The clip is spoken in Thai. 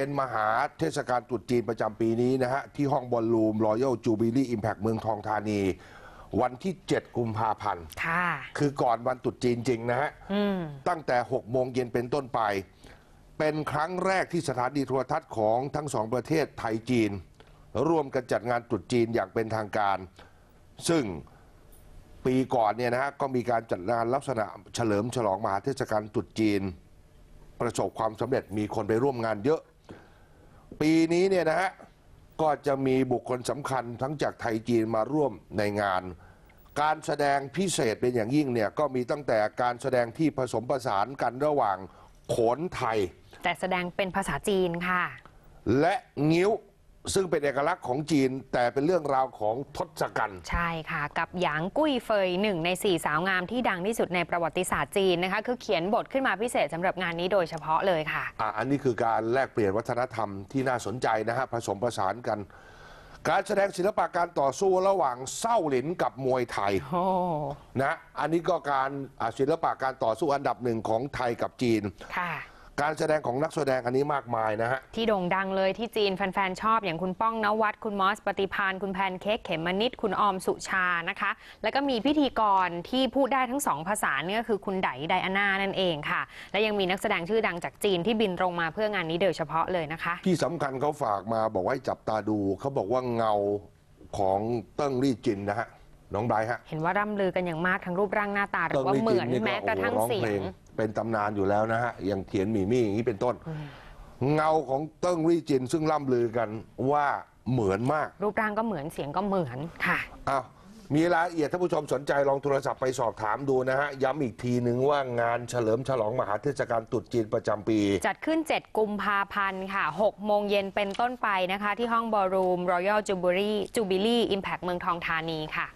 เป็นมหาเทศกาลตรุษจีนประจำปีนี้นะฮะ ที่ห้องบอลลูมรอยัลจูบิลี่อิมแพกเมืองทองธานี วันที่ 7 กุมภาพันธ์ค่ะคือก่อนวันตรุษจีนจริงนะฮะตั้งแต่ 6 โมงเย็นเป็นต้นไป เป็นครั้งแรกที่สถานีโทรทัศน์ของทั้งสองประเทศไทยจีน ร่วมกันจัดงานตรุษจีนอย่างเป็นทางการ ซึ่งปีก่อนเนี่ยนะฮะก็มีการจัดงานลักษณะเฉลิมฉลองมหาเทศกาลตรุษจีนประสบความสำเร็จมีคนไปร่วมงานเยอะปีนี้เนี่ยนะฮะก็จะมีบุคคลสำคัญทั้งจากไทยจีนมาร่วมในงาน การแสดงพิเศษเป็นอย่างยิ่งเนี่ยก็มีตั้งแต่การแสดงที่ผสมผสานกันระหว่างขนไทย แต่แสดงเป็นภาษาจีนค่ะ และงิ้วซึ่งเป็นเอกลักษณ์ของจีนแต่เป็นเรื่องราวของทศกัณฐ์ใช่ค่ะ กับหยางกุ้ยเฟยหนึ่ง ในสี่สาวงามที่ดังที่สุดในประวัติศาสตร์จีนนะคะ คือเขียนบทขึ้นมาพิเศษสำหรับงานนี้โดยเฉพาะเลยค่ะอ่ะอันนี้คือการแลกเปลี่ยนวัฒนธรรมที่น่าสนใจนะฮะ ผสมผสานกัน การแสดงศิลปะการต่อสู้ระหว่างเส้าหลินกับมวยไทยนะอันนี้ก็การศิลปะการต่อสู้อันดับหนึ่งของไทยกับจีนค่ะการแสดงของนักแสดงอันนี้มากมายนะฮะ ที่โด่งดังเลยที่จีนแฟนๆ ชอบอย่างคุณป้องนวัดคุณมอสปฏิพานคุณแพนเค้กเขมมนิดคุณออมสุชา นะคะ แล้วก็มีพิธีกรที่พูดได้ทั้งสองภาษาเนี่ยก็คือคุณไดไดอาน่า นั่นเองค่ะ และยังมีนักแสดงชื่อดังจากจีนที่บินตรงมาเพื่องานนี้โดยเฉพาะเลยนะคะ ที่สำคัญเขาฝากมาบอกว่า้จับตาดูเขาบอกว่าเงาของเติ้งรี่จินนะฮะน้องไบร์ฮะ เห็นว่าร่ำลือกันอย่างมากทั้งรูปร่างหน้าตาหรือว่าเหมือนแม้กระทั่งเสียงเป็นตำนานอยู่แล้วนะฮะอย่างเขียนหมี่มี่อย่างนี้เป็นต้น เงาของเติ้งรี่จินซึ่งล่ำลือกันว่าเหมือนมากรูปร่างก็เหมือนเสียงก็เหมือนค่ะอ้าวมีรายละเอียดท่านผู้ชมสนใจลองโทรศัพท์ไปสอบถามดูนะฮะย้ำอีกทีหนึ่งว่างานเฉลิมฉลองมหาเทศกาลตรุษจีนประจำปี จัดขึ้น 7กุมภาพันธ์ค่ะ6โมงเย็นเป็นต้นไปนะคะ ที่ห้องบอรูม Royal Jubilee Jubilee Impact เมืองทองธานีค่ะ